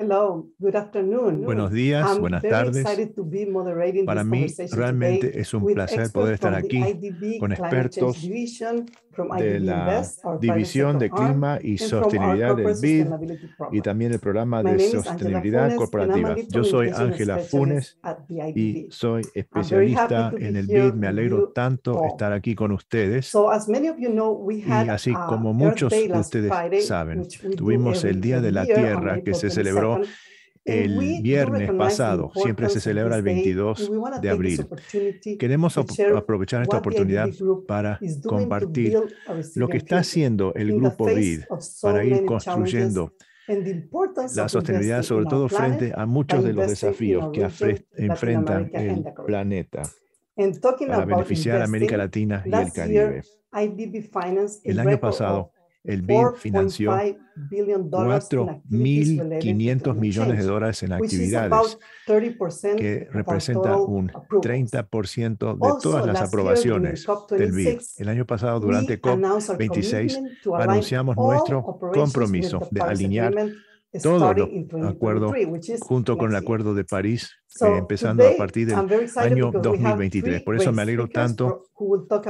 Hello, Buenos días, buenas tardes. Para mí realmente es un placer poder estar aquí con expertos de la División de Clima y Sostenibilidad del BID y también el programa de sostenibilidad corporativa. Yo soy Ángela Funes y soy especialista en el BID. Me alegro tanto estar aquí con ustedes. Y así como muchos de ustedes saben, tuvimos el Día de la Tierra que se celebró el viernes pasado. Siempre se celebra el 22 de abril. Queremos aprovechar esta oportunidad para compartir lo que está haciendo el Grupo BID para ir construyendo la sostenibilidad, sobre todo frente a muchos de los desafíos que enfrentan el planeta para beneficiar a América Latina y el Caribe. El año pasado, el BID financió 4.500 millones de dólares en actividades, que representa un 30% de todas las aprobaciones del BID. El año pasado, durante COP26, anunciamos nuestro compromiso de alinear todo lo acuerdo junto con el Acuerdo de París, eh, empezando a partir del año 2023. Por eso me alegro tanto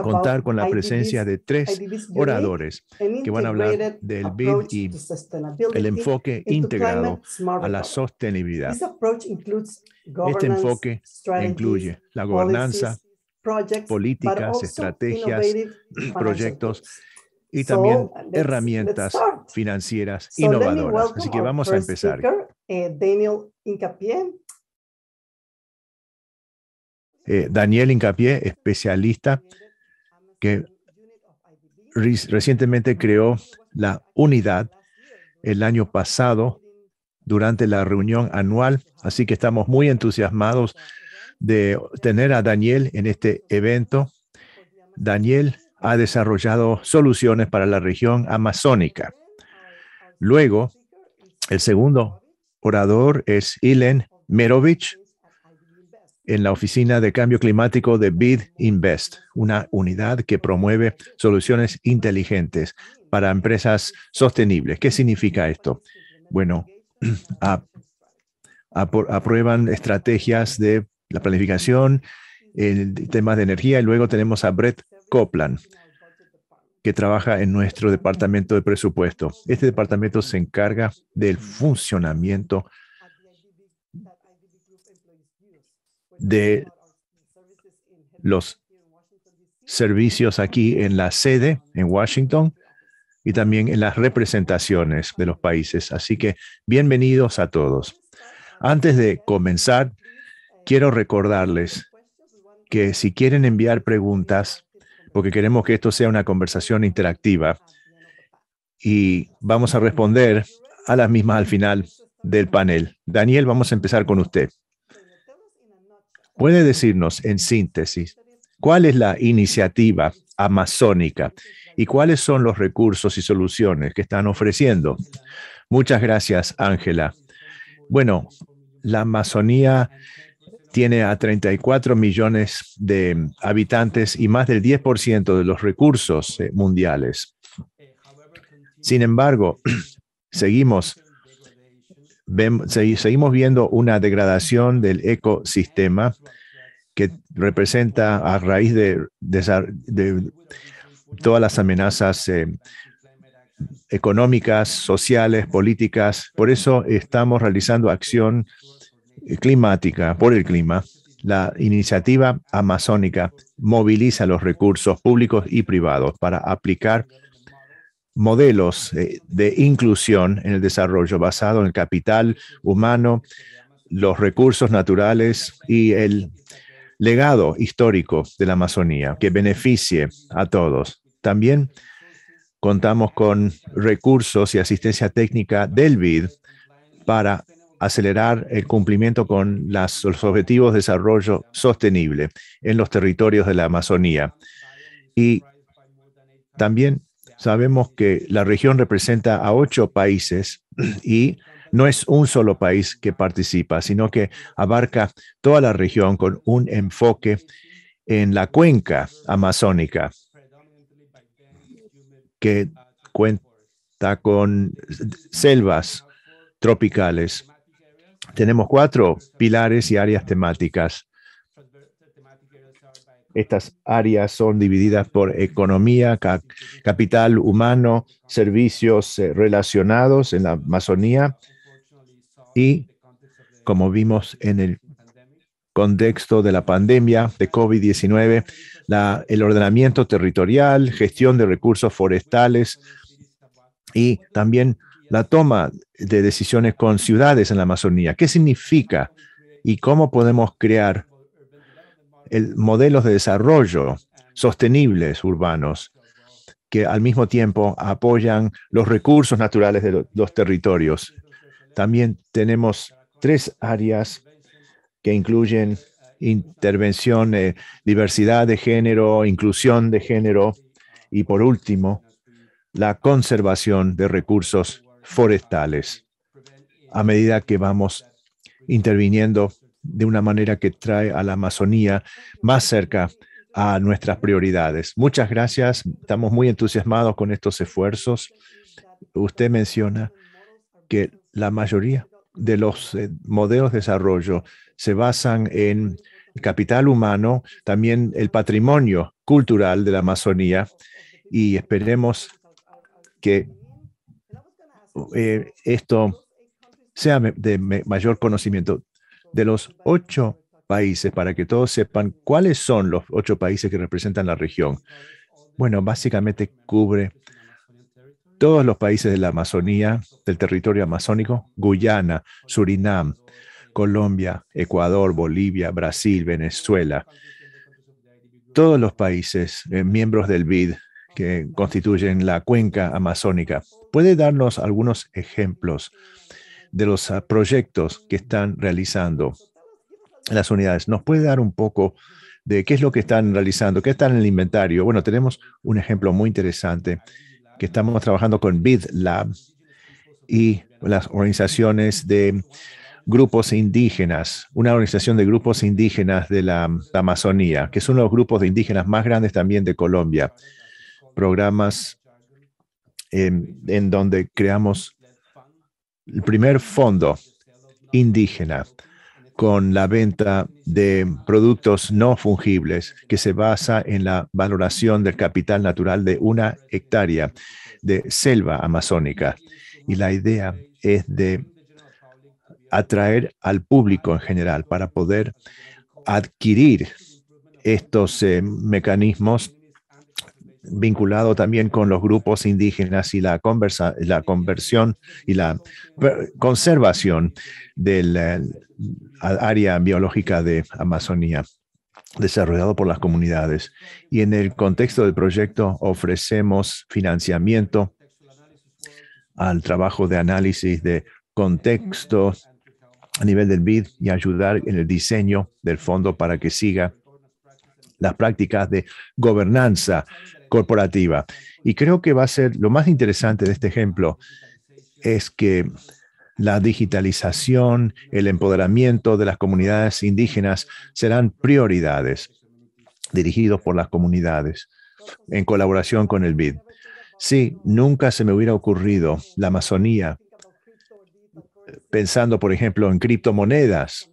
contar con la presencia de tres oradores que van a hablar del BID y el enfoque integrado a la sostenibilidad. Este enfoque incluye la gobernanza, políticas, estrategias, proyectos y también uh, herramientas financieras innovadoras. Así que vamos a empezar. Eh, Daniel Incapié. Eh, Daniel Incapié, especialista que recientemente creó la unidad el año pasado durante la reunión anual. Así que estamos muy entusiasmados de tener a Daniel en este evento. Daniel ha desarrollado soluciones para la región amazónica. Luego, el segundo orador es Ilen Merovich en la Oficina de Cambio Climático de BID Invest, una unidad que promueve soluciones inteligentes para empresas sostenibles. ¿Qué significa esto? Bueno, aprueban estrategias de la planificación, en temas de energía, y luego tenemos a Brett Coplan, que trabaja en nuestro departamento de presupuesto. Este departamento se encarga del funcionamiento de los servicios aquí en la sede en Washington y también en las representaciones de los países. Así que bienvenidos a todos. Antes de comenzar, quiero recordarles que si quieren enviar preguntas, porque queremos que esto sea una conversación interactiva ah, y vamos a responder a las mismas al final del panel. Daniel, vamos a empezar con usted. ¿Puede decirnos en síntesis cuál es la iniciativa amazónica y cuáles son los recursos y soluciones que están ofreciendo? Muchas gracias, Ángela. Bueno, la Amazonía tiene a 34 millones de habitantes y más del 10% de los recursos eh, mundiales. Sin embargo, seguimos, seguimos viendo una degradación del ecosistema que representa a raíz de, todas las amenazas eh, económicas, sociales, políticas. Por eso estamos realizando acción eh, climática, por el clima, la iniciativa amazónica moviliza los recursos públicos y privados para aplicar modelos eh, de inclusión en el desarrollo basado en el capital humano, los recursos naturales y el legado histórico de la Amazonía que beneficie a todos. También contamos con recursos y asistencia técnica del BID para acelerar el cumplimiento con los objetivos de desarrollo sostenible en los territorios de la Amazonía. Y también sabemos que la región representa a ocho países y no es un solo país que participa, sino que abarca toda la región con un enfoque en la cuenca amazónica, que cuenta con selvas tropicales tenemos cuatro pilares y áreas temáticas. Estas áreas son divididas por economía, capital humano, servicios eh, relacionados en la Amazonía y, como vimos en el contexto de la pandemia de COVID-19, el ordenamiento territorial, gestión de recursos forestales y también la toma de decisiones con ciudades en la Amazonía. ¿Qué significa y cómo podemos crear el, modelos de desarrollo sostenibles urbanos que al mismo tiempo apoyan los recursos naturales de los territorios? También tenemos tres áreas que incluyen intervención, eh, diversidad de género, inclusión de género y por último, la conservación de recursos forestales a medida que vamos interviniendo de una manera que trae a la Amazonía más cerca a nuestras prioridades. Muchas gracias. Estamos muy entusiasmados con estos esfuerzos. Usted menciona que la mayoría de los eh, modelos de desarrollo se basan en capital humano, también el patrimonio cultural de la Amazonía y esperemos que eh, esto sea de mayor conocimiento de los ocho países para que todos sepan cuáles son los ocho países que representan la región. Bueno, básicamente cubre todos los países de la Amazonía, del territorio amazónico, Guyana, Surinam, Colombia, Ecuador, Bolivia, Brasil, Venezuela, todos los países eh, miembros del BID que constituyen la cuenca amazónica. ¿Puede darnos algunos ejemplos de los ah, proyectos que están realizando las unidades? ¿Nos puede dar un poco de qué es lo que están realizando? ¿Qué está en el inventario? Bueno, tenemos un ejemplo muy interesante que estamos trabajando con BidLab y las organizaciones de grupos indígenas, una organización de grupos indígenas de la, Amazonía, que son los grupos de indígenas más grandes también de Colombia programas em, en, donde creamos el primer fondo indígena con la venta de productos no fungibles que se basa en la valoración del capital natural de una hectárea de selva amazónica. Y la idea es de atraer al público en general para poder adquirir estos em, mecanismos vinculado también con los grupos indígenas y la, conversa, la conversión y la conservación del eh, área biológica de Amazonía desarrollado por las comunidades. Y en el contexto del proyecto ofrecemos financiamiento al trabajo de análisis de contexto a nivel del BID y ayudar en el diseño del fondo para que siga las prácticas de gobernanza corporativa. Y creo que va a ser lo más interesante de este ejemplo es que la digitalización, el empoderamiento de las comunidades indígenas serán prioridades dirigidos por las comunidades en colaboración con el BID. Sí, nunca se me hubiera ocurrido la Amazonía pensando, por ejemplo, en criptomonedas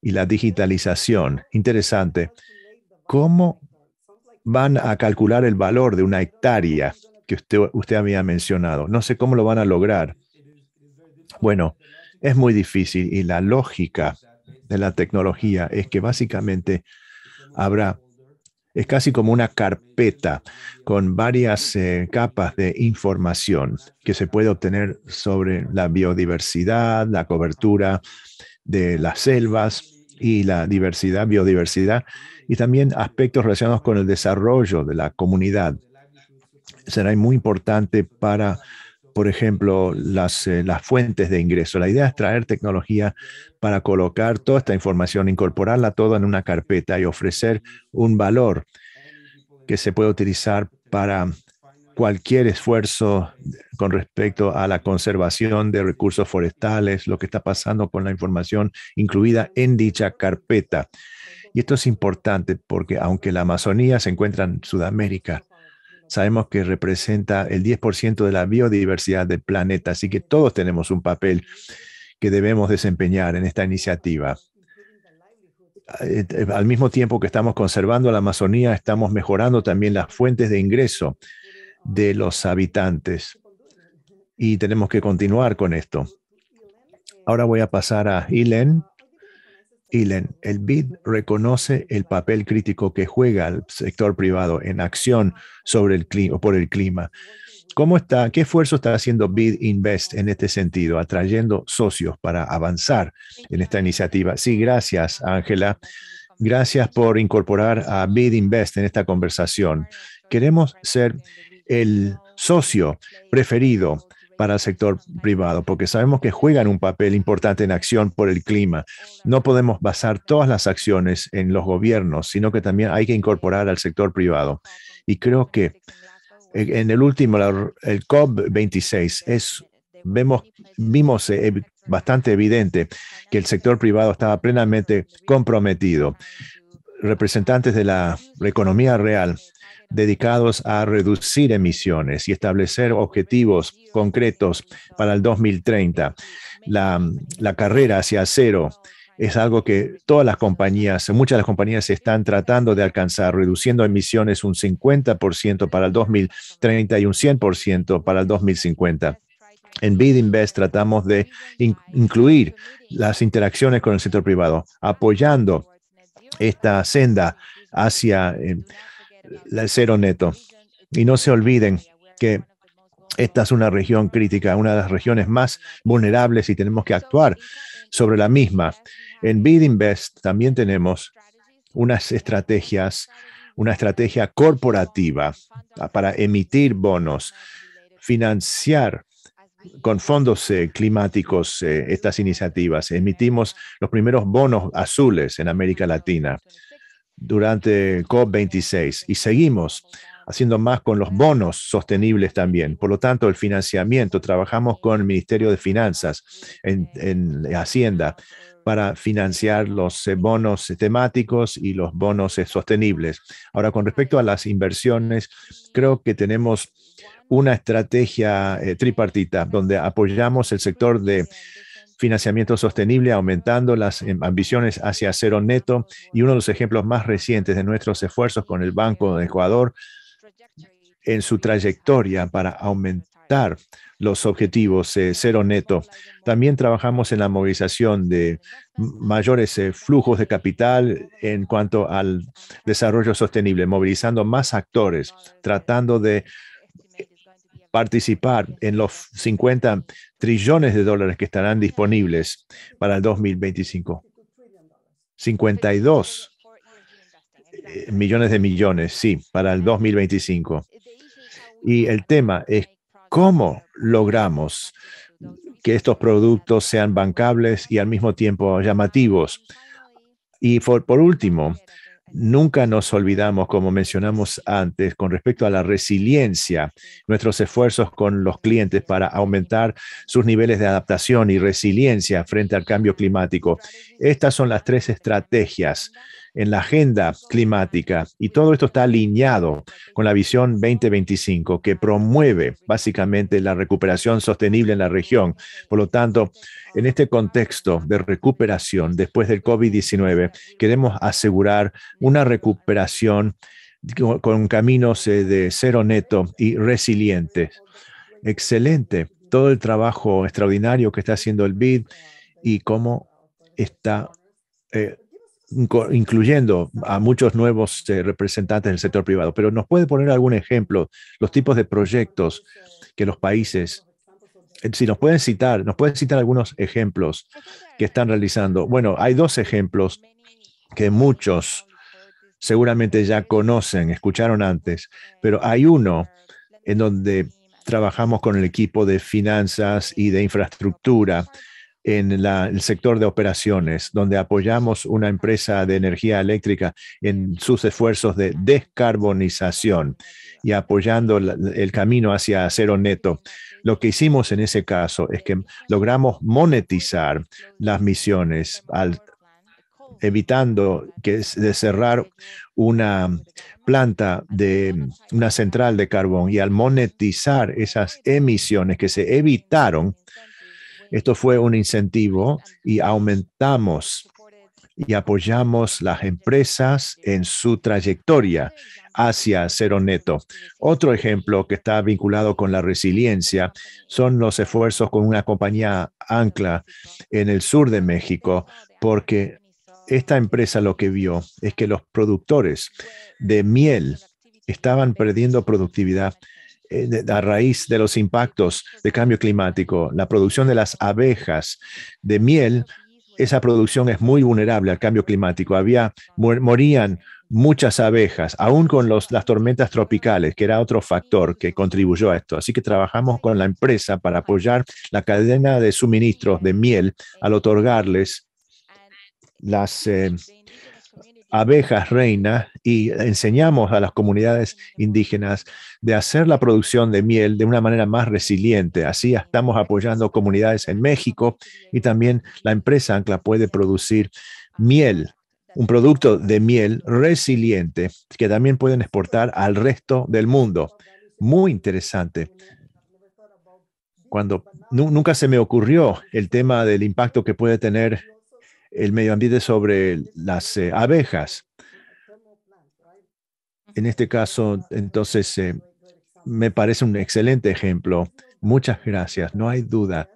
y la digitalización. Interesante. ¿Cómo van a calcular el valor de una hectárea que usted, usted había mencionado. No sé cómo lo van a lograr. Bueno, es muy difícil y la lógica de la tecnología es que básicamente habrá, es casi como una carpeta con varias eh, capas de información que se puede obtener sobre la biodiversidad, la cobertura de las selvas y la diversidad, biodiversidad y también aspectos relacionados con el desarrollo de la comunidad. Será muy importante para, por ejemplo, las, eh, las fuentes de ingreso. La idea es traer tecnología para colocar toda esta información, incorporarla toda en una carpeta y ofrecer un valor que se puede utilizar para cualquier esfuerzo con respecto a la conservación de recursos forestales, lo que está pasando con la información incluida en dicha carpeta. Y esto es importante porque aunque la Amazonía se encuentra en Sudamérica, sabemos que representa el 10% de la biodiversidad del planeta, así que todos tenemos un papel que debemos desempeñar en esta iniciativa. Eh, eh, al mismo tiempo que estamos conservando la Amazonía, estamos mejorando también las fuentes de ingreso de los habitantes y tenemos que continuar con esto. Ahora voy a pasar a Ilen el BID reconoce el papel crítico que juega el sector privado en acción sobre el clima, por el clima. ¿Cómo está, qué esfuerzo está haciendo BID Invest en este sentido, atrayendo socios para avanzar en esta iniciativa? Sí, gracias, Ángela. Gracias por incorporar a BID Invest en esta conversación. Queremos ser el socio preferido para el sector privado, porque sabemos que juegan un papel importante en acción por el clima. No podemos basar todas las acciones en los gobiernos, sino que también hay que incorporar al sector privado. Y creo que en el último, el COP26, es, vemos, vimos eh, bastante evidente que el sector privado estaba plenamente comprometido. Representantes de la economía real dedicados a reducir emisiones y establecer objetivos concretos para el 2030. La, carrera hacia cero es algo que todas las compañías, muchas de las compañías están tratando de alcanzar, reduciendo emisiones un 50% para el 2030 y un 100% para el 2050. En Invest tratamos de incluir las interacciones con el sector privado, apoyando esta senda hacia eh, cero neto. Y no se olviden que esta es una región crítica, una de las regiones más vulnerables y tenemos que actuar sobre la misma. En Bid Invest también tenemos unas estrategias, una estrategia corporativa para emitir bonos, financiar con fondos eh, climáticos eh, estas iniciativas. Emitimos los primeros bonos azules en América Latina durante COP26 y seguimos haciendo más con los bonos sostenibles también. Por lo tanto, el financiamiento, trabajamos con el Ministerio de Finanzas, en, en Hacienda, para financiar los eh, bonos eh, temáticos y los bonos eh, sostenibles. Ahora, con respecto a las inversiones, creo que tenemos una estrategia tripartita donde apoyamos el sector de financiamiento sostenible, aumentando las em, ambiciones hacia cero neto y uno de los ejemplos más recientes de nuestros esfuerzos con el Banco de Ecuador en su trayectoria para aumentar los objetivos cero neto. También trabajamos en la movilización de mayores eh, flujos de capital en cuanto al desarrollo sostenible, movilizando más actores, tratando de eh, participar en los 50 trillones de dólares que estarán disponibles para el 2025. 52 eh, millones de millones, sí, para el 2025. Y el tema es cómo logramos que estos productos sean bancables y al mismo tiempo llamativos. Y por último, nunca nos olvidamos, como mencionamos antes, con respecto a la resiliencia, nuestros esfuerzos con los clientes para aumentar sus niveles de adaptación y resiliencia frente al cambio climático. Estas son las tres estrategias en la agenda climática y todo esto está alineado con la visión 2025 que promueve básicamente la recuperación sostenible en la región. Por lo tanto, en este contexto de recuperación después del COVID-19, queremos asegurar una recuperación con caminos eh, de cero neto y resilientes. Excelente todo el trabajo extraordinario que está haciendo el BID y cómo está eh, incluyendo a muchos nuevos eh, representantes del sector privado, pero ¿nos puede poner algún ejemplo, los tipos de proyectos que los países, eh, si nos pueden citar, nos pueden citar algunos ejemplos que están realizando? Bueno, hay dos ejemplos que muchos seguramente ya conocen, escucharon antes, pero hay uno en donde trabajamos con el equipo de finanzas y de infraestructura en el sector de operaciones, donde apoyamos una empresa de energía eléctrica en sus esfuerzos de descarbonización y apoyando el camino hacia cero neto. Lo que hicimos en ese caso es que logramos monetizar las misiones evitando que de cerrar una planta de una central de carbón y al monetizar esas emisiones que se evitaron esto fue un incentivo y aumentamos y apoyamos las empresas en su trayectoria hacia cero neto. Otro ejemplo que está vinculado con la resiliencia son los esfuerzos con una compañía ancla en el sur de México, porque esta empresa lo que vio es que los productores de miel estaban perdiendo productividad eh, a raíz de los impactos de cambio climático, la producción de las abejas de miel, esa producción es muy vulnerable al cambio climático. Había, morían muchas abejas, aún con las tormentas tropicales, que era otro factor que contribuyó a esto. Así que trabajamos con la empresa para apoyar la cadena de suministros de miel al otorgarles las, eh, abejas reina y enseñamos a las comunidades indígenas de hacer la producción de miel de una manera más resiliente. Así estamos apoyando comunidades en México y también la empresa Ancla puede producir miel, un producto de miel resiliente que también pueden exportar al resto del mundo. Muy interesante. Cuando nunca se me ocurrió el tema del impacto que puede tener el medio ambiente sobre las eh, abejas. En este caso, entonces, eh, me parece un excelente ejemplo. Muchas gracias. No hay duda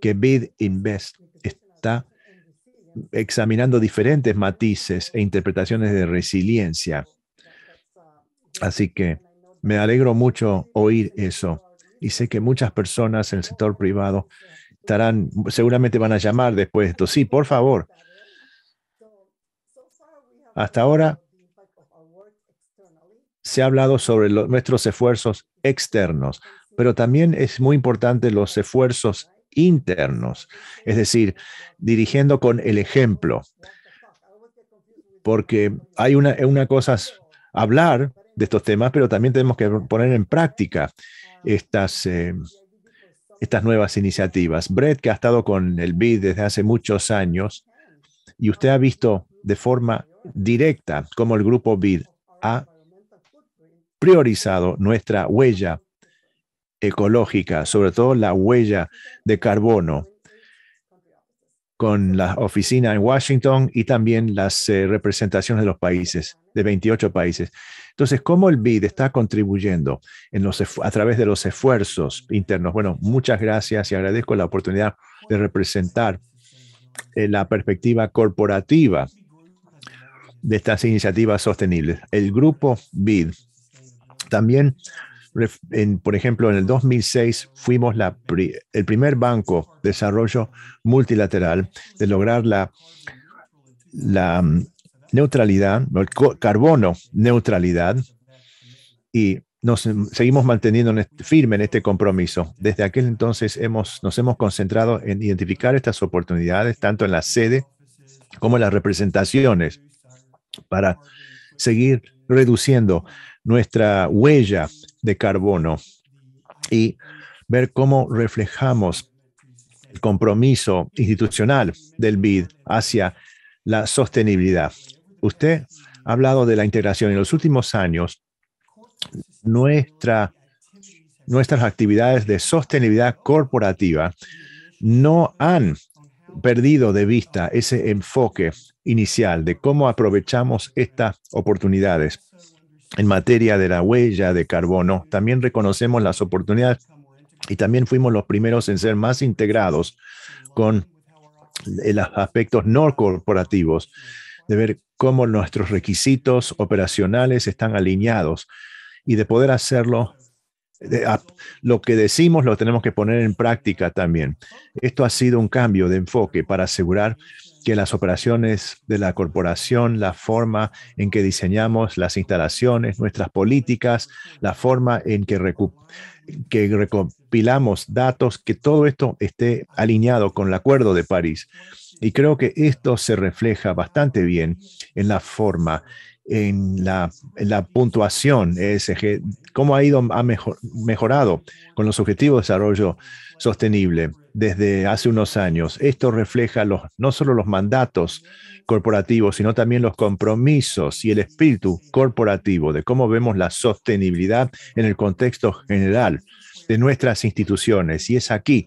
que BID Invest está examinando diferentes matices e interpretaciones de resiliencia. Así que me alegro mucho oír eso y sé que muchas personas en el sector privado estarán, seguramente van a llamar después de esto. Sí, por favor. Hasta ahora se ha hablado sobre nuestros esfuerzos externos, pero también es muy importante los esfuerzos internos, es decir, dirigiendo con el ejemplo. Porque hay una, cosa es hablar de estos temas, pero también tenemos que poner en práctica estas, eh, estas nuevas iniciativas. Brett, que ha estado con el BID desde hace muchos años, y usted ha visto de forma directa cómo el grupo BID ha priorizado nuestra huella ecológica, sobre todo la huella de carbono, con la oficina en Washington y también las eh, representaciones de los países, de 28 países. Entonces, ¿cómo el BID está contribuyendo en los, a través de los esfuerzos internos? Bueno, muchas gracias y agradezco la oportunidad de representar eh, la perspectiva corporativa de estas iniciativas sostenibles. El grupo BID también, por ejemplo, en el 2006 fuimos el primer banco de desarrollo multilateral de lograr la neutralidad, carbono neutralidad, y nos seguimos manteniendo firmes este, firme en este compromiso. Desde aquel entonces hemos, nos hemos concentrado en identificar estas oportunidades, tanto en la sede como en las representaciones, para seguir reduciendo nuestra huella de carbono y ver cómo reflejamos el compromiso institucional del BID hacia la sostenibilidad. Usted ha hablado de la integración. En los últimos años, nuestra, nuestras actividades de sostenibilidad corporativa no han perdido de vista ese enfoque inicial de cómo aprovechamos estas oportunidades. En materia de la huella de carbono, también reconocemos las oportunidades y también fuimos los primeros en ser más integrados con eh, los aspectos no corporativos, de ver cómo nuestros requisitos operacionales están alineados y de poder hacerlo. lo que decimos lo tenemos que poner en práctica también. Esto ha sido un cambio de enfoque para asegurar que las operaciones de la corporación, la forma en que diseñamos las instalaciones, nuestras políticas, la forma en que recopilamos datos, que todo esto esté alineado con el Acuerdo de París. Y creo que esto se refleja bastante bien en la forma, en la, puntuación ESG, e cómo ha ido, ha mejorado con los objetivos de desarrollo sostenible desde hace unos años. Esto refleja no solo los mandatos corporativos, sino también los compromisos y el espíritu corporativo de cómo vemos la sostenibilidad en el contexto general de nuestras instituciones. Y es aquí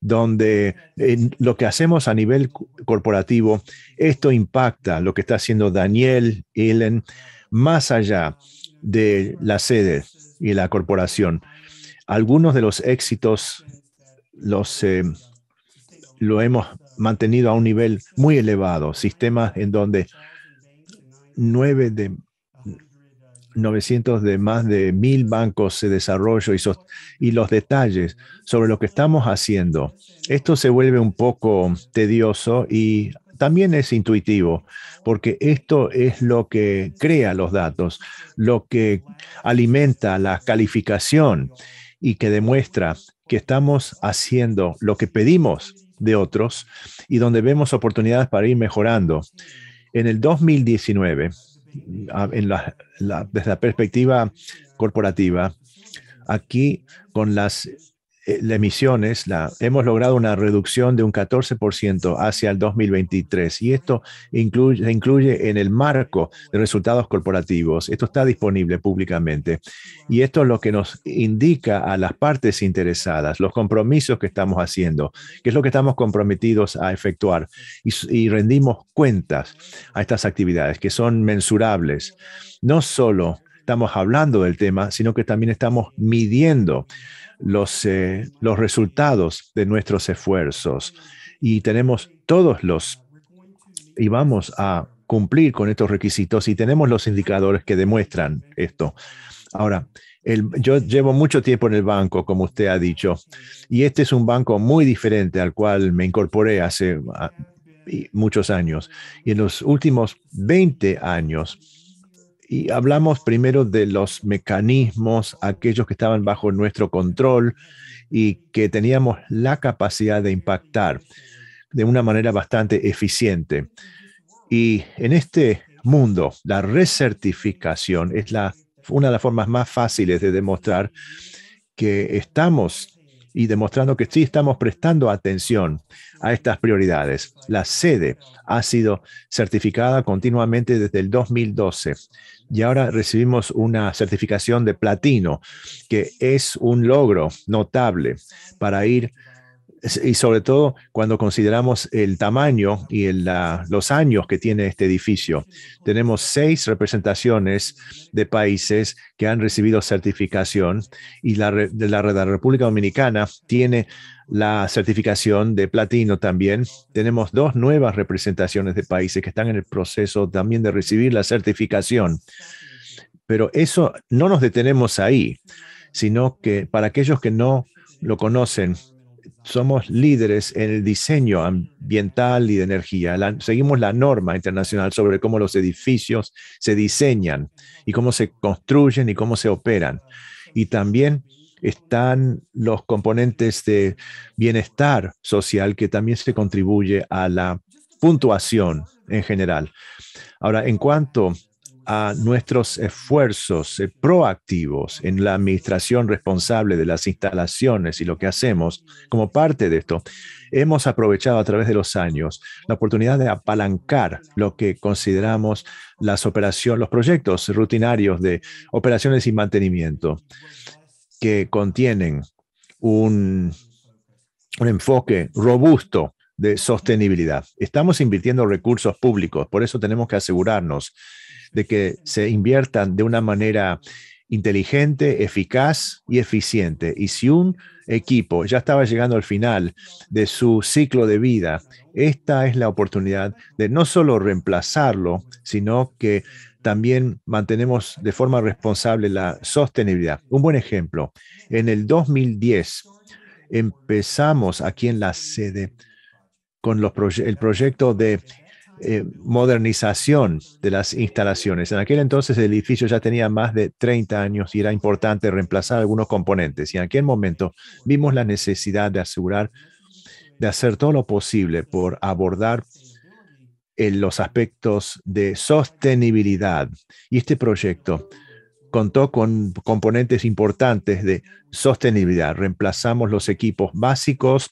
donde eh, lo que hacemos a nivel corporativo, esto impacta lo que está haciendo Daniel, Ellen, más allá de la sede y la corporación. Algunos de los éxitos los, eh, lo hemos mantenido a un nivel muy elevado, sistemas en donde nueve de 900 de más de mil bancos se desarrollo y los detalles sobre lo que estamos haciendo. Esto se vuelve un poco tedioso y también es intuitivo, porque esto es lo que crea los datos, lo que alimenta la calificación y que demuestra que estamos haciendo lo que pedimos de otros y donde vemos oportunidades para ir mejorando. En el 2019, en la, desde la perspectiva corporativa, aquí con las eh, las emisiones, la, hemos logrado una reducción de un 14% hacia el 2023 y esto incluye, incluye en el marco de resultados corporativos. Esto está disponible públicamente y esto es lo que nos indica a las partes interesadas, los compromisos que estamos haciendo, qué es lo que estamos comprometidos a efectuar y rendimos cuentas a estas actividades que son mensurables. No solo estamos hablando del tema, sino que también estamos midiendo los, eh, los resultados de nuestros esfuerzos y tenemos todos los y vamos a cumplir con estos requisitos y tenemos los indicadores que demuestran esto. Ahora, yo llevo mucho tiempo en el banco, como usted ha dicho, y este es un banco muy diferente al cual me incorporé hace ah, muchos años. Y en los últimos 20 años, y hablamos primero de los mecanismos, aquellos que estaban bajo nuestro control y que teníamos la capacidad de impactar de una manera bastante eficiente. Y en este mundo, la recertificación es la, una de las formas más fáciles de demostrar que estamos y demostrando que sí estamos prestando atención a estas prioridades. La sede ha sido certificada continuamente desde el 2012 y ahora recibimos una certificación de platino, que es un logro notable para ir y sobre todo cuando consideramos el tamaño y los años que tiene este edificio. Tenemos seis representaciones de países que han recibido certificación y la, de la República Dominicana tiene la certificación de platino también. Tenemos dos nuevas representaciones de países que están en el proceso también de recibir la certificación. Pero eso no nos detenemos ahí, sino que para aquellos que no lo conocen, somos líderes en el diseño ambiental y de energía. seguimos la norma internacional sobre cómo los edificios se diseñan y cómo se construyen y cómo se operan. Y también están los componentes de bienestar social que también se contribuye a la puntuación en general. Ahora, en cuanto a nuestros esfuerzos eh, proactivos en la administración responsable de las instalaciones y lo que hacemos como parte de esto, hemos aprovechado a través de los años la oportunidad de apalancar lo que consideramos las operaciones, los proyectos rutinarios de operaciones y mantenimiento que contienen un, un enfoque robusto de sostenibilidad. Estamos invirtiendo recursos públicos, por eso tenemos que asegurarnos de que se inviertan de una manera inteligente, eficaz y eficiente. Y si un equipo ya estaba llegando al final de su ciclo de vida, esta es la oportunidad de no solo reemplazarlo, sino que también mantenemos de forma responsable la sostenibilidad. Un buen ejemplo, en el 2010 empezamos aquí en la sede con los el proyecto de eh, modernización de las instalaciones. En aquel entonces el edificio ya tenía más de 30 años y era importante reemplazar algunos componentes. Y en aquel momento vimos la necesidad de asegurar, de hacer todo lo posible por abordar en eh, los aspectos de sostenibilidad. Y este proyecto contó con componentes importantes de sostenibilidad. Reemplazamos los equipos básicos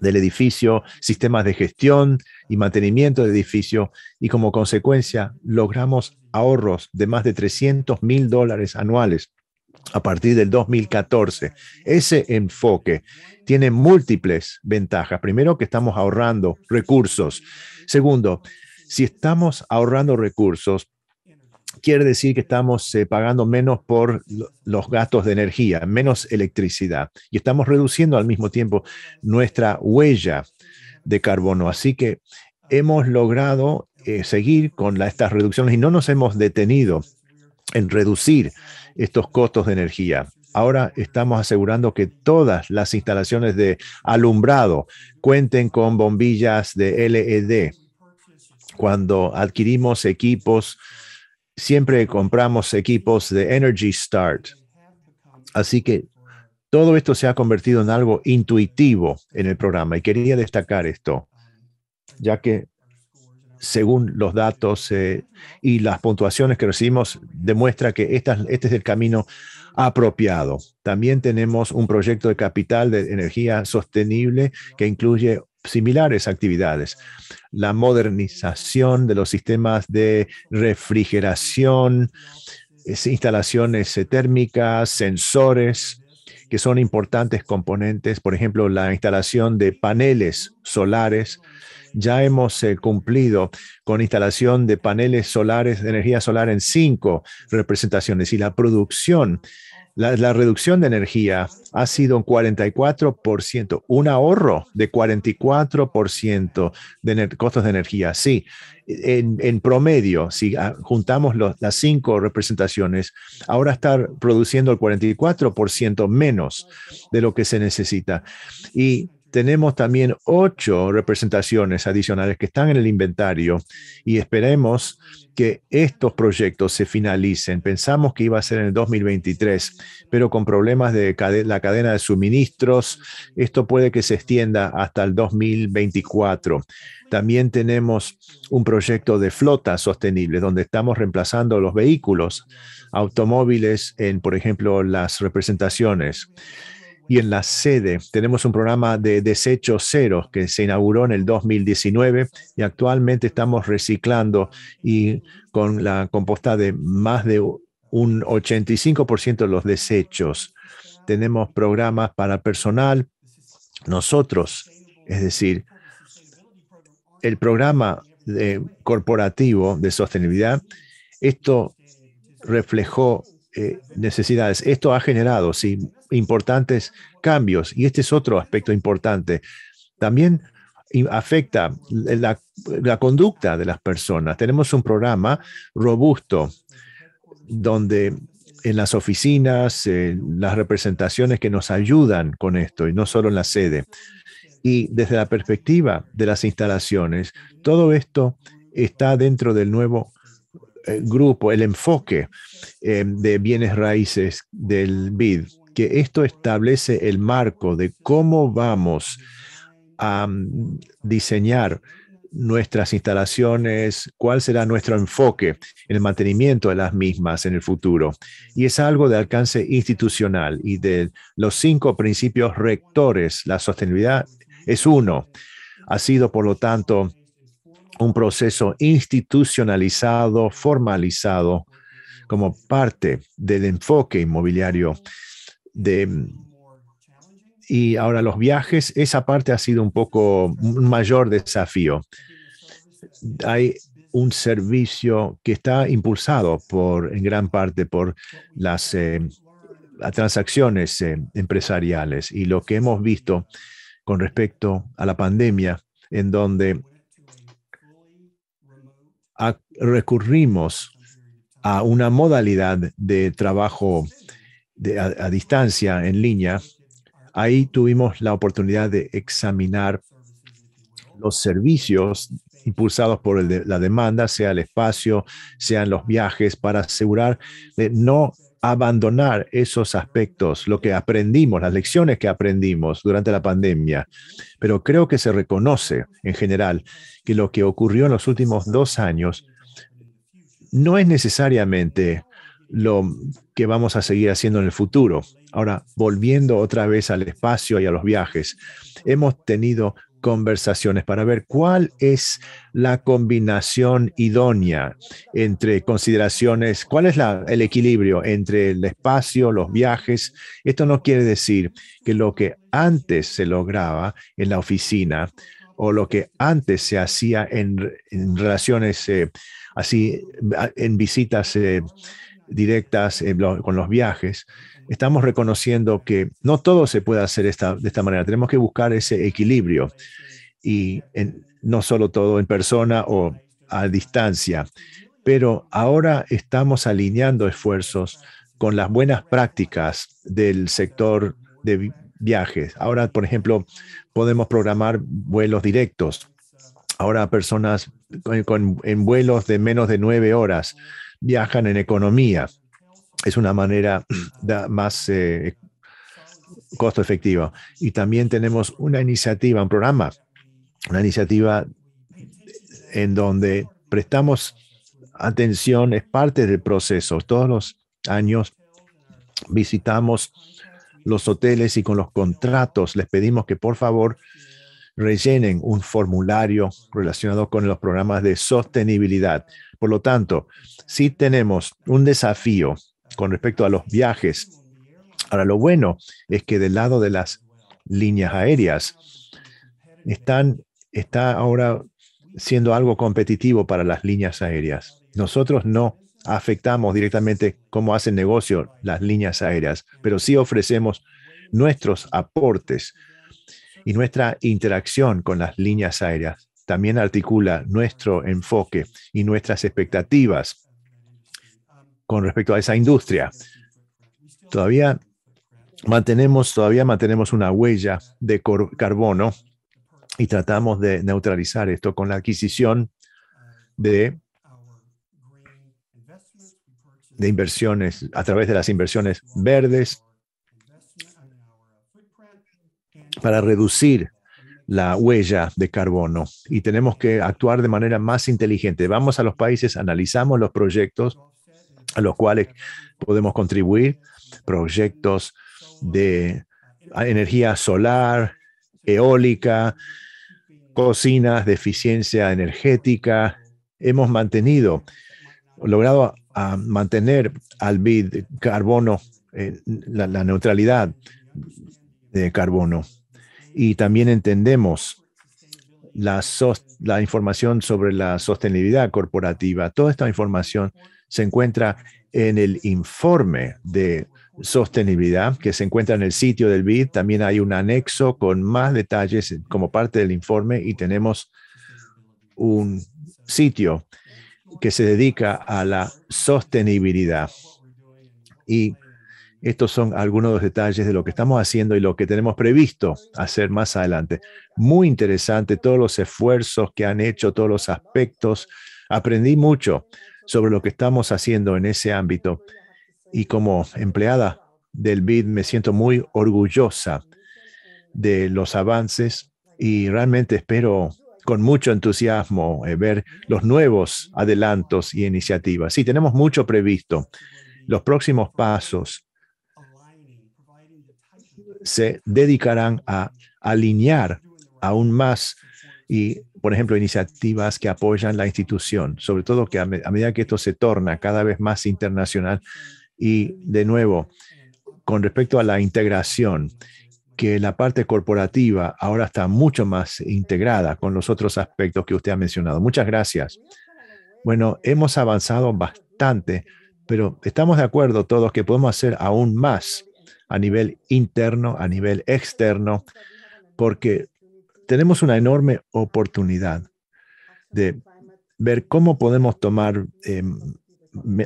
del edificio, sistemas de gestión y mantenimiento de edificio y como consecuencia logramos ahorros de más de 300 mil dólares anuales a partir del 2014. Ese enfoque tiene múltiples ventajas. Primero, que estamos ahorrando recursos. Segundo, si estamos ahorrando recursos, quiere decir que estamos eh, pagando menos por los gastos de energía, menos electricidad, y estamos reduciendo al mismo tiempo nuestra huella de carbono. Así que hemos logrado eh, seguir con estas reducciones y no nos hemos detenido en reducir estos costos de energía. Ahora estamos asegurando que todas las instalaciones de alumbrado cuenten con bombillas de LED. Cuando adquirimos equipos siempre compramos equipos de Energy Start. Así que todo esto se ha convertido en algo intuitivo en el programa y quería destacar esto, ya que según los datos eh, y las puntuaciones que recibimos, demuestra que este es el camino apropiado. También tenemos un proyecto de capital de energía sostenible que incluye similares actividades. La modernización de los sistemas de refrigeración, instalaciones eh, térmicas, sensores, que son importantes componentes, por ejemplo, la instalación de paneles solares. Ya hemos eh, cumplido con instalación de paneles solares, de energía solar en cinco representaciones y la producción la, reducción de energía ha sido un 44%, un ahorro de 44% de costos de energía. Sí, en, promedio, si ah, juntamos las cinco representaciones, ahora está produciendo el 44% menos de lo que se necesita. Y tenemos también ocho representaciones adicionales que están en el inventario y mm. esperemos que estos proyectos se finalicen. Pensamos que iba a ser en el 2023, pero con problemas de la cadena de suministros, esto puede que se extienda hasta el 2024. También tenemos un proyecto de flota sostenible, donde estamos reemplazando los vehículos automóviles en, por ejemplo, las representaciones y en la sede tenemos un programa de desechos ceros que se inauguró en el 2019 y actualmente estamos reciclando y con la composta de más de un 85% de los desechos. Tenemos programas para personal, nosotros, es decir, el programa corporativo de sostenibilidad, esto reflejó eh, necesidades. Esto ha generado, sí, importantes cambios. Y este es otro aspecto importante. También afecta la, conducta de las personas. Tenemos un programa robusto donde en las oficinas, las representaciones que nos ayudan con esto y no solo en la sede. Y desde la perspectiva de las instalaciones, todo esto está dentro del nuevo eh, grupo, el enfoque eh, de bienes raíces del BID que esto establece el marco de cómo vamos a mm, diseñar nuestras instalaciones, cuál será nuestro enfoque en el mantenimiento de las mismas en el futuro. Y es algo de alcance institucional y de los cinco principios rectores, la sostenibilidad es uno. Ha sido, por lo tanto, un proceso institucionalizado, formalizado como parte del enfoque inmobiliario de, y ahora los viajes, esa parte ha sido un poco un mayor desafío. Hay un servicio que está impulsado por, en gran parte por las eh, transacciones eh, empresariales y lo que hemos visto con respecto a la pandemia, en donde recurrimos a una modalidad de trabajo a, distancia, en línea, ahí tuvimos la oportunidad de examinar los servicios impulsados por la demanda, sea el espacio, sean los viajes, para asegurar de no abandonar esos aspectos, lo que aprendimos, las lecciones que aprendimos durante la pandemia. Pero creo que se reconoce en general que lo que ocurrió en los últimos dos años no es necesariamente lo que vamos a seguir haciendo en el futuro. Ahora, volviendo otra vez al espacio y a los viajes, hemos tenido conversaciones para ver cuál es la combinación idónea entre consideraciones, cuál es el equilibrio entre el espacio, los viajes. Esto no quiere decir que lo que antes se lograba en la oficina o lo que antes se hacía en, relaciones eh, así, en visitas eh, directas eh, con los viajes, estamos reconociendo que no todo se puede hacer de esta manera. Tenemos que buscar ese equilibrio y no solo todo en persona o a distancia, pero ahora estamos alineando esfuerzos con las buenas prácticas del sector de viajes. Ahora, por ejemplo, podemos programar vuelos directos. Ahora personas en vuelos de menos de nueve horas viajan en economía. Es una manera más eh, costo efectiva. Y también tenemos una iniciativa, un programa, una iniciativa en donde prestamos atención, es parte del proceso. Todos los años visitamos los hoteles y con los contratos les pedimos que por favor rellenen un formulario relacionado con los programas de sostenibilidad. Por lo tanto, sí tenemos un desafío con respecto a los viajes. Ahora, lo bueno es que del lado de las líneas aéreas están, está ahora siendo algo competitivo para las líneas aéreas. Nosotros no afectamos directamente cómo hacen negocio las líneas aéreas, pero sí ofrecemos nuestros aportes y nuestra interacción con las líneas aéreas también articula nuestro enfoque y nuestras expectativas con respecto a esa industria. Todavía mantenemos, todavía mantenemos una huella de carbono y tratamos de neutralizar esto con la adquisición de, de inversiones a través de las inversiones verdes para reducir la huella de carbono y tenemos que actuar de manera más inteligente. Vamos a los países, analizamos los proyectos a los cuales podemos contribuir, proyectos de energía solar, eólica, cocinas de eficiencia energética. Hemos mantenido, logrado ah, mantener al BID carbono, eh, la neutralidad de carbono y también entendemos la, la, información sobre la sostenibilidad corporativa. Toda esta información se encuentra en el informe de sostenibilidad que se encuentra en el sitio del BID. También hay un anexo con más detalles como parte del informe y tenemos un sitio que se dedica a la sostenibilidad. Y estos son algunos de los detalles de lo que estamos haciendo y lo que tenemos previsto hacer más adelante. Muy interesante todos los esfuerzos que han hecho, todos los aspectos. Aprendí mucho sobre lo que estamos haciendo en ese ámbito y como empleada del BID me siento muy orgullosa de los avances y realmente espero con mucho entusiasmo eh, ver los nuevos adelantos y iniciativas. Sí, tenemos mucho previsto. Los próximos pasos se dedicarán a alinear aún más y, por ejemplo, iniciativas que apoyan la institución, sobre todo que a, medida que esto se torna cada vez más internacional y, de nuevo, con respecto a la integración, que la parte corporativa ahora está mucho más integrada con los otros aspectos que usted ha mencionado. Muchas gracias. Bueno, hemos avanzado bastante, pero estamos de acuerdo todos que podemos hacer aún más a nivel interno, a nivel externo, porque tenemos una enorme oportunidad de ver cómo podemos tomar em,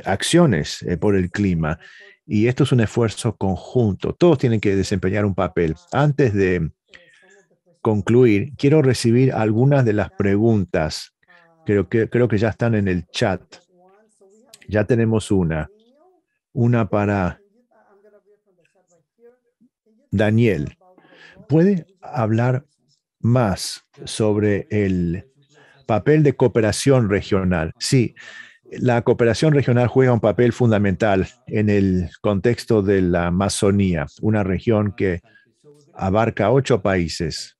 acciones eh, por el clima. Y esto es un esfuerzo conjunto. Todos tienen que desempeñar un papel. Antes de concluir, quiero recibir algunas de las preguntas. Creo que, creo que ya están en el chat. Ya tenemos una. Una para Daniel. ¿Puede hablar más sobre el papel de cooperación regional? Sí, la cooperación regional juega un papel fundamental en el contexto de la Amazonía, una región que abarca ocho países.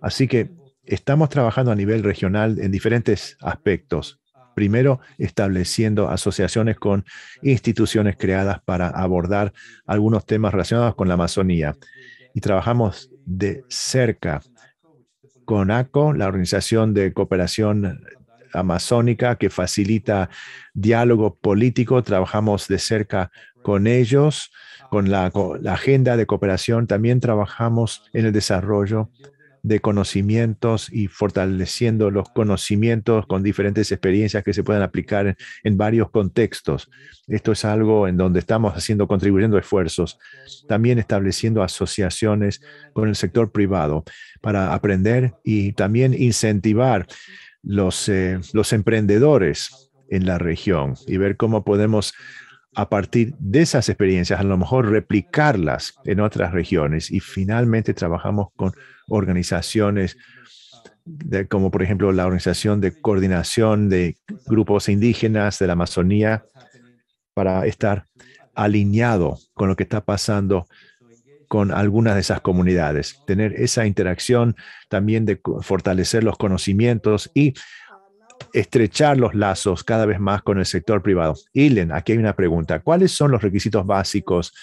Así que estamos trabajando a nivel regional en diferentes aspectos. Primero, estableciendo asociaciones con instituciones creadas para abordar algunos temas relacionados con la Amazonía. Y trabajamos de cerca con ACO, la Organización de Cooperación Amazónica, que facilita diálogo político. Trabajamos de cerca con ellos, con la, agenda de cooperación. También trabajamos en el desarrollo de conocimientos y fortaleciendo los conocimientos con diferentes experiencias que se puedan aplicar en, varios contextos. Esto es algo en donde estamos haciendo, contribuyendo esfuerzos, también estableciendo asociaciones con el sector privado para aprender y también incentivar los, eh, los emprendedores en la región y ver cómo podemos a partir de esas experiencias, a lo mejor replicarlas en otras regiones y finalmente trabajamos con organizaciones de, como por ejemplo la Organización de Coordinación de Grupos Indígenas de la Amazonía para estar alineado con lo que está pasando con algunas de esas comunidades, tener esa interacción también de fortalecer los conocimientos y estrechar los lazos cada vez más con el sector privado. Ilen, aquí hay una pregunta. ¿Cuáles son los requisitos básicos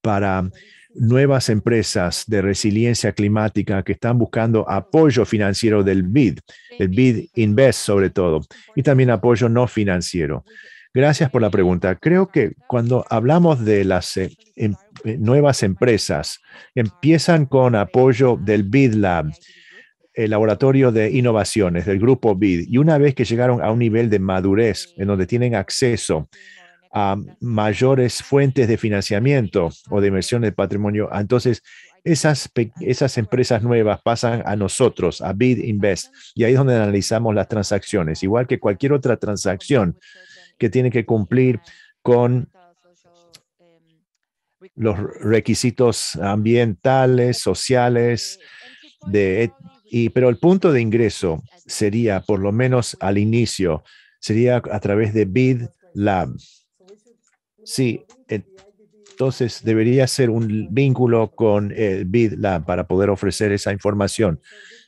para nuevas empresas de resiliencia climática que están buscando apoyo financiero del BID, el BID Invest sobre todo, y también apoyo no financiero. Gracias por la pregunta. Creo que cuando hablamos de las eh, em, eh, nuevas empresas, empiezan con apoyo del BID Lab, el laboratorio de innovaciones del grupo BID, y una vez que llegaron a un nivel de madurez en donde tienen acceso a mayores fuentes de financiamiento o de inversión de patrimonio. Entonces, esas, esas empresas nuevas pasan a nosotros, a Bid Invest, y ahí es donde analizamos las transacciones, igual que cualquier otra transacción que tiene que cumplir con los requisitos ambientales, sociales, de, y, pero el punto de ingreso sería, por lo menos al inicio, sería a través de Bid Lab. Sí, entonces debería ser un vínculo con el eh, para poder ofrecer esa información.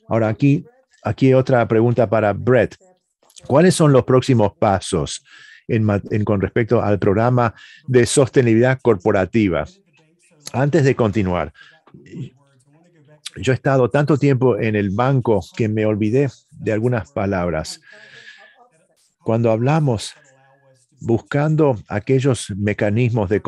Ahora aquí, aquí otra pregunta para Brett. ¿Cuáles son los próximos pasos con respecto al programa de sostenibilidad corporativa? Antes de continuar, yo he estado tanto tiempo en el banco que me olvidé de algunas palabras. Cuando hablamos buscando aquellos mecanismos de,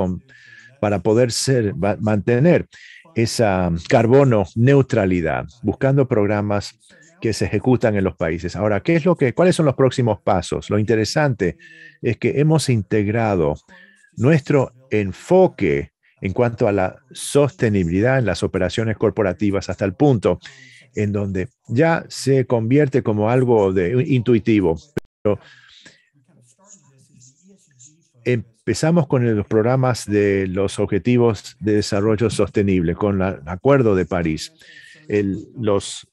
para poder ser, mantener esa carbono neutralidad, buscando programas que se ejecutan en los países. Ahora, ¿qué es lo que, ¿cuáles son los próximos pasos? Lo interesante es que hemos integrado nuestro enfoque en cuanto a la sostenibilidad en las operaciones corporativas hasta el punto en donde ya se convierte como algo de intuitivo. Pero Empezamos con los programas de los Objetivos de Desarrollo Sostenible, con el Acuerdo de París, los,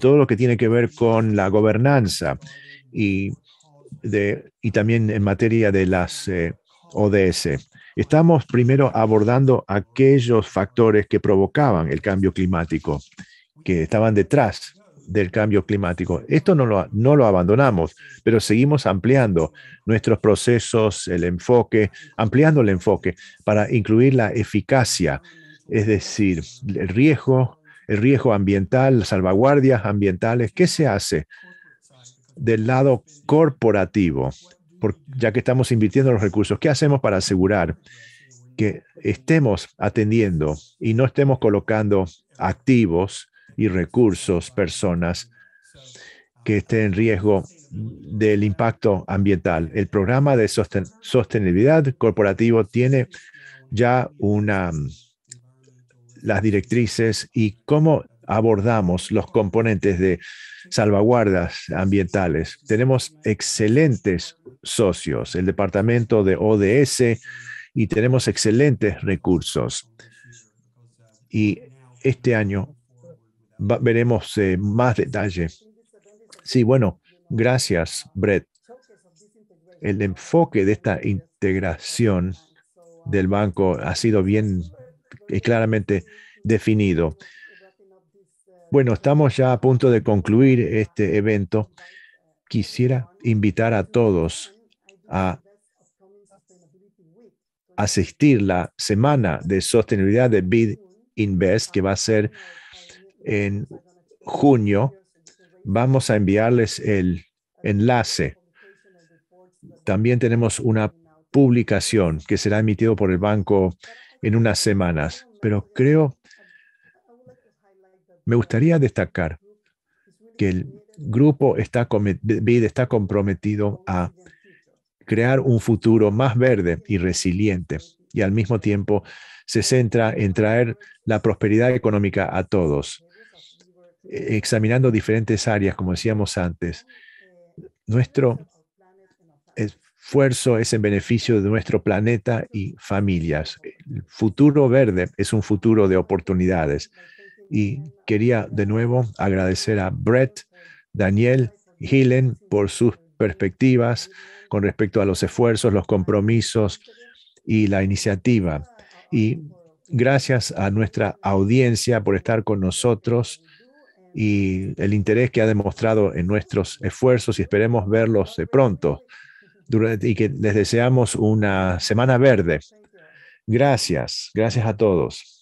todo lo que tiene que ver con la gobernanza y, de, y también en materia de las eh, ODS. Estamos primero abordando aquellos factores que provocaban el cambio climático, que estaban detrás del cambio climático. Esto no lo, no lo abandonamos, pero seguimos ampliando nuestros procesos, el enfoque, ampliando el enfoque para incluir la eficacia, es decir, el riesgo, el riesgo ambiental, salvaguardias ambientales. ¿Qué se hace del lado corporativo? Por, ya que estamos invirtiendo los recursos, ¿qué hacemos para asegurar que estemos atendiendo y no estemos colocando activos y recursos, personas que estén en riesgo del impacto ambiental. El programa de sostenibilidad corporativo tiene ya una, mm, las directrices y cómo abordamos los componentes de salvaguardas ambientales. Tenemos excelentes socios, el departamento de ODS, y tenemos excelentes recursos. Y este año veremos eh, más detalle. Sí, bueno, gracias, Brett. El enfoque de esta integración del banco ha sido bien y eh, claramente definido. Bueno, estamos ya a punto de concluir este evento. Quisiera invitar a todos a asistir la semana de sostenibilidad de BID Invest, que va a ser en junio vamos a enviarles el enlace. También tenemos una publicación que será emitido por el banco en unas semanas, pero creo, me gustaría destacar que el grupo está, está comprometido a crear un futuro más verde y resiliente y al mismo tiempo se centra en traer la prosperidad económica a todos. Eh, examinando diferentes áreas, como decíamos antes. Nuestro esfuerzo es en beneficio de nuestro planeta y familias. El futuro verde es un futuro de oportunidades. Y quería de nuevo agradecer a Brett, Daniel, Helen por sus perspectivas con respecto a los esfuerzos, los compromisos y la iniciativa. Y gracias a nuestra audiencia por estar con nosotros y el interés que ha demostrado en nuestros esfuerzos y esperemos verlos eh, pronto y que les deseamos una semana verde. Gracias, gracias a todos.